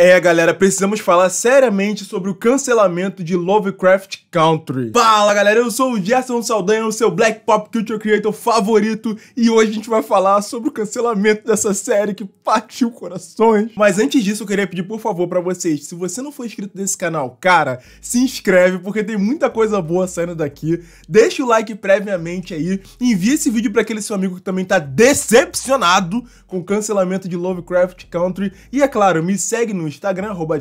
É, galera, precisamos falar seriamente sobre o cancelamento de Lovecraft Country. Fala, galera, eu sou o Gerson Saldanha, o seu Black Pop Culture Creator favorito, e hoje a gente vai falar sobre o cancelamento dessa série que partiu corações. Mas antes disso, eu queria pedir, por favor, para vocês, se você não for inscrito nesse canal, cara, se inscreve, porque tem muita coisa boa saindo daqui. Deixa o like previamente aí, envia esse vídeo para aquele seu amigo que também tá decepcionado com o cancelamento de Lovecraft Country, e é claro, me segue no Instagram, arroba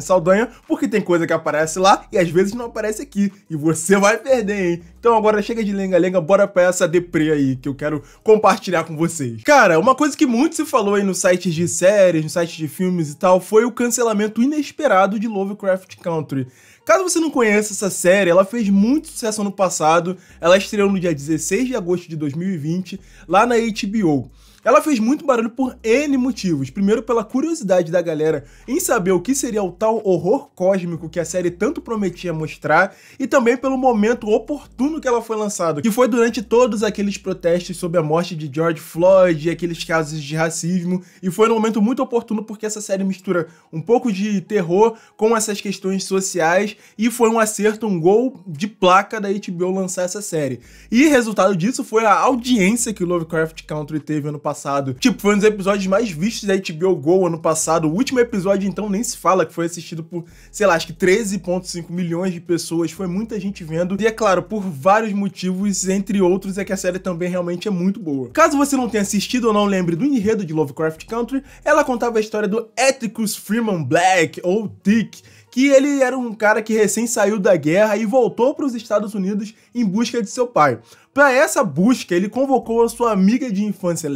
Saldanha, porque tem coisa que aparece lá e às vezes não aparece aqui. E você vai perder, hein? Então agora chega de lenga-lenga, bora pra essa deprê aí que eu quero compartilhar com vocês. Cara, uma coisa que muito se falou aí no site de séries, no site de filmes e tal, foi o cancelamento inesperado de Lovecraft Country. Caso você não conheça essa série, ela fez muito sucesso ano passado, ela estreou no dia 16 de agosto de 2020, lá na HBO. Ela fez muito barulho por N motivos. Primeiro, pela curiosidade da galera em saber o que seria o tal horror cósmico que a série tanto prometia mostrar, e também pelo momento oportuno que ela foi lançada, que foi durante todos aqueles protestos sobre a morte de George Floyd e aqueles casos de racismo, e foi um momento muito oportuno porque essa série mistura um pouco de terror com essas questões sociais, e foi um acerto, um gol de placa da HBO lançar essa série. E resultado disso foi a audiência que Lovecraft Country teve ano passado passado. Tipo, foi um dos episódios mais vistos da HBO Go ano passado. O último episódio, então, nem se fala, que foi assistido por, sei lá, acho que 13,5 milhões de pessoas. Foi muita gente vendo. E é claro, por vários motivos, entre outros, é que a série também realmente é muito boa. Caso você não tenha assistido ou não lembre do enredo de Lovecraft Country, ela contava a história do Ethicus Freeman Black, ou Dick, que ele era um cara que recém saiu da guerra e voltou para os Estados Unidos em busca de seu pai. Para essa busca, ele convocou a sua amiga de infância,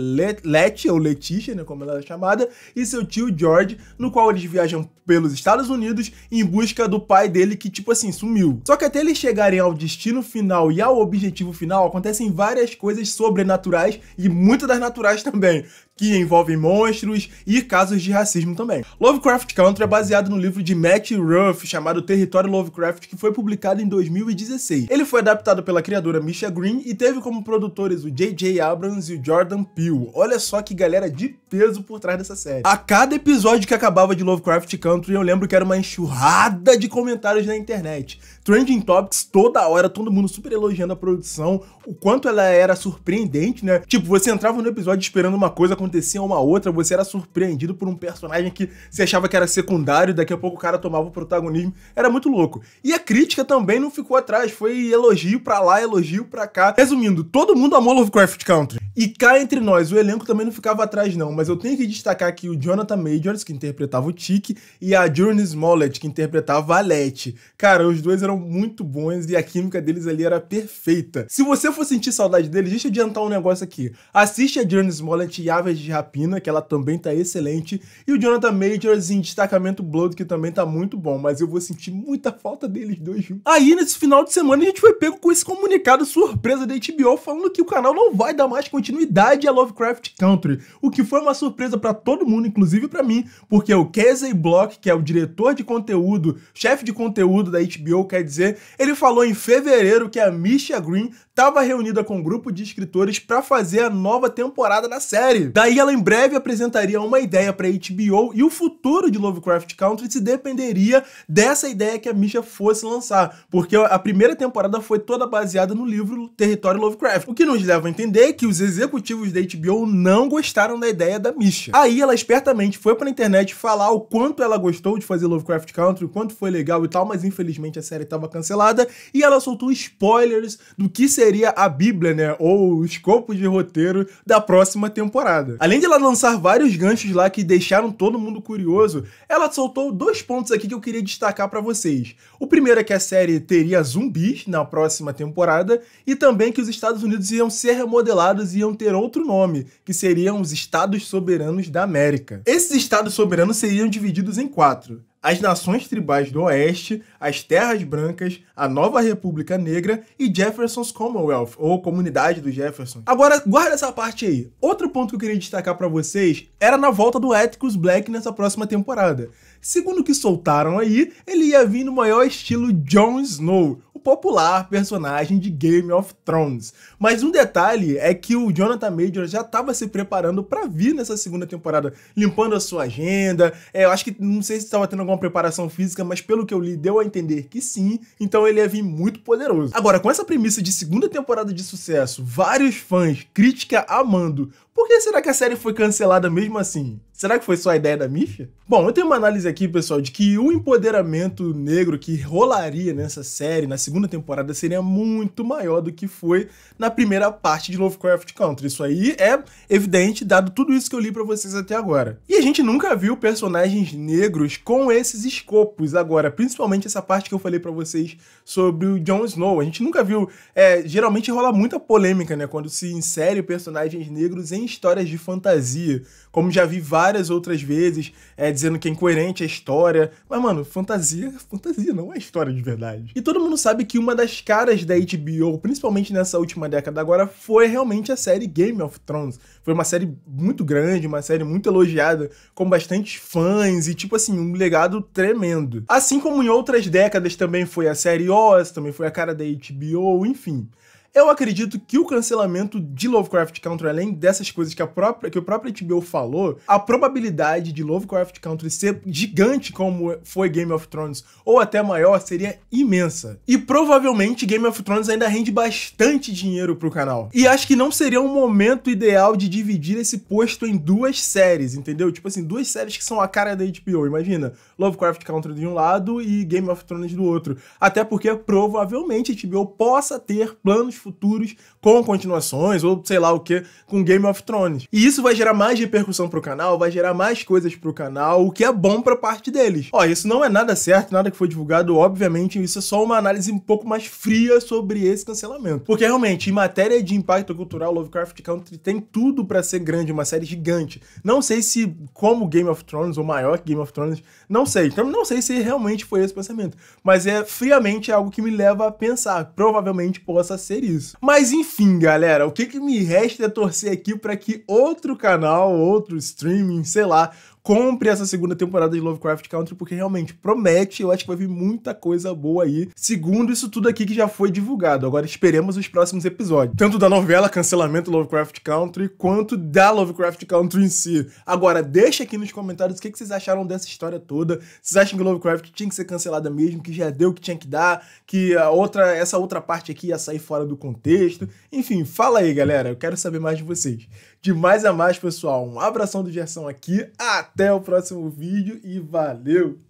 Letty, ou Letícia, né, como ela era é chamada, e seu tio George, no qual eles viajam pelos Estados Unidos em busca do pai dele que, tipo assim, sumiu. Só que até eles chegarem ao destino final e ao objetivo final, acontecem várias coisas sobrenaturais e muitas das naturais também, que envolvem monstros e casos de racismo também. Lovecraft Country é baseado no livro de Matt Ruff chamado Território Lovecraft que foi publicado em 2016. Ele foi adaptado pela criadora Misha Green e teve como produtores o J.J. Abrams e o Jordan Peele. Olha só que galera de peso por trás dessa série. A cada episódio que acabava de Lovecraft Country eu lembro que era uma enxurrada de comentários na internet Trending Topics toda hora, todo mundo super elogiando a produção, o quanto ela era surpreendente, né? Tipo, você entrava no episódio esperando uma coisa, acontecia uma outra, você era surpreendido por um personagem que você achava que era secundário, daqui a pouco o cara tomava o protagonismo, era muito louco. E a crítica também não ficou atrás, foi elogio pra lá, elogio pra cá. Resumindo, todo mundo amou Lovecraft Country. E cá entre nós, o elenco também não ficava atrás não, mas eu tenho que destacar aqui o Jonathan Majors, que interpretava o Tiki, e a Journey Smollett, que interpretava a Letty. Cara, os dois eram muito bons e a química deles ali era perfeita. Se você for sentir saudade deles, deixa eu adiantar um negócio aqui. Assiste a Journey Smollett e Aves de Rapina, que ela também tá excelente, e o Jonathan Majors em Destacamento Blood, que também tá muito bom, mas eu vou sentir muita falta deles dois juntos. Aí, nesse final de semana, a gente foi pego com esse comunicado surpresa da HBO falando que o canal não vai dar mais continuidade a Lovecraft Country, o que foi uma surpresa para todo mundo, inclusive para mim, porque o Casey Block, que é o diretor de conteúdo, chefe de conteúdo da HBO, quer quer dizer, ele falou em fevereiro que a Misha Green estava reunida com um grupo de escritores para fazer a nova temporada da série. Daí ela em breve apresentaria uma ideia para HBO e o futuro de Lovecraft Country se dependeria dessa ideia que a Misha fosse lançar, porque a primeira temporada foi toda baseada no livro Território Lovecraft, o que nos leva a entender que os executivos da HBO não gostaram da ideia da Misha. Aí ela espertamente foi para a internet falar o quanto ela gostou de fazer Lovecraft Country, o quanto foi legal e tal, mas infelizmente a série estava cancelada e ela soltou spoilers do que seria seria a Bíblia, né? Ou o escopo de roteiro da próxima temporada. Além de ela lançar vários ganchos lá que deixaram todo mundo curioso, ela soltou dois pontos aqui que eu queria destacar para vocês. O primeiro é que a série teria zumbis na próxima temporada e também que os Estados Unidos iam ser remodelados e iam ter outro nome, que seriam os Estados Soberanos da América. Esses Estados Soberanos seriam divididos em quatro as nações tribais do Oeste, as Terras Brancas, a Nova República Negra e Jefferson's Commonwealth, ou Comunidade do Jefferson. Agora, guarda essa parte aí. Outro ponto que eu queria destacar para vocês era na volta do Ethicus Black nessa próxima temporada. Segundo o que soltaram aí, ele ia vir no maior estilo Jon Snow, o popular personagem de Game of Thrones. Mas um detalhe é que o Jonathan Major já estava se preparando para vir nessa segunda temporada, limpando a sua agenda. É, eu acho que não sei se estava tendo alguma preparação física, mas pelo que eu li, deu a entender que sim, então ele ia vir muito poderoso. Agora, com essa premissa de segunda temporada de sucesso, vários fãs, crítica amando, por que será que a série foi cancelada mesmo assim? Será que foi só a ideia da Mifia? Bom, eu tenho uma análise aqui, pessoal, de que o empoderamento negro que rolaria nessa série, na segunda temporada, seria muito maior do que foi na primeira parte de Lovecraft Country. Isso aí é evidente, dado tudo isso que eu li para vocês até agora. E a gente nunca viu personagens negros com esses escopos agora, principalmente essa parte que eu falei para vocês sobre o Jon Snow. A gente nunca viu. É, geralmente rola muita polêmica, né, quando se insere personagens negros em histórias de fantasia, como já vi vários várias outras vezes, é, dizendo que é incoerente a história. Mas, mano, fantasia fantasia, não é história de verdade. E todo mundo sabe que uma das caras da HBO, principalmente nessa última década agora, foi realmente a série Game of Thrones. Foi uma série muito grande, uma série muito elogiada, com bastantes fãs e, tipo assim, um legado tremendo. Assim como em outras décadas também foi a série Oz, também foi a cara da HBO, enfim. Eu acredito que o cancelamento de Lovecraft Country, além dessas coisas que, a própria, que o próprio HBO falou, a probabilidade de Lovecraft Country ser gigante como foi Game of Thrones, ou até maior, seria imensa. E provavelmente Game of Thrones ainda rende bastante dinheiro pro canal. E acho que não seria um momento ideal de dividir esse posto em duas séries, entendeu? Tipo assim, duas séries que são a cara da HBO. Imagina, Lovecraft Country de um lado e Game of Thrones do outro. Até porque provavelmente a HBO possa ter planos futuros com continuações ou sei lá o que com Game of Thrones. E isso vai gerar mais repercussão pro canal, vai gerar mais coisas pro canal, o que é bom pra parte deles. Ó, isso não é nada certo, nada que foi divulgado, obviamente, isso é só uma análise um pouco mais fria sobre esse cancelamento. Porque realmente, em matéria de impacto cultural, Lovecraft Country tem tudo para ser grande, uma série gigante. Não sei se como Game of Thrones ou maior que Game of Thrones, não sei. Então não sei se realmente foi esse pensamento, mas é friamente algo que me leva a pensar, provavelmente possa ser isso isso. Mas enfim, galera, o que, que me resta é torcer aqui para que outro canal, outro streaming, sei lá, compre essa segunda temporada de Lovecraft Country, porque realmente promete, eu acho que vai vir muita coisa boa aí, segundo isso tudo aqui que já foi divulgado. Agora esperemos os próximos episódios, tanto da novela Cancelamento Lovecraft Country, quanto da Lovecraft Country em si. Agora, deixa aqui nos comentários o que vocês acharam dessa história toda, vocês acham que Lovecraft tinha que ser cancelada mesmo, que já deu o que tinha que dar, que a outra, essa outra parte aqui ia sair fora do contexto, enfim, fala aí galera, eu quero saber mais de vocês de mais a mais, pessoal. Um abração do Gerson aqui, até o próximo vídeo e valeu!